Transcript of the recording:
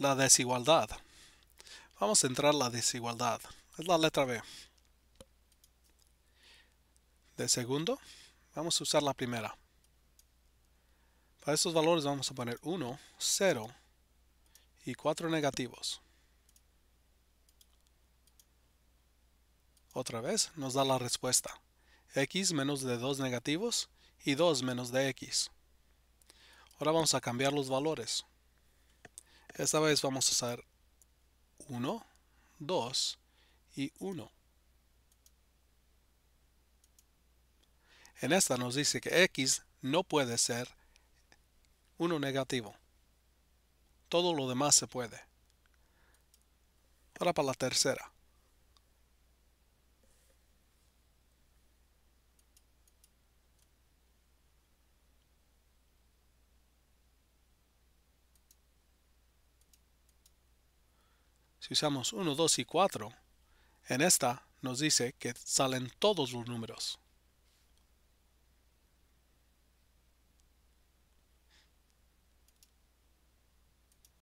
La desigualdad. Vamos a entrar la desigualdad. Es la letra B. De segundo, vamos a usar la primera. Para estos valores vamos a poner 1, 0 y 4 negativos. Otra vez nos da la respuesta. x menos de 2 negativos y 2 menos de x. Ahora vamos a cambiar los valores. Esta vez vamos a usar 1, 2 y 1. En esta nos dice que x no puede ser 1 negativo. Todo lo demás se puede. Ahora para la tercera. Si usamos 1, 2 y 4, en esta nos dice que salen todos los números.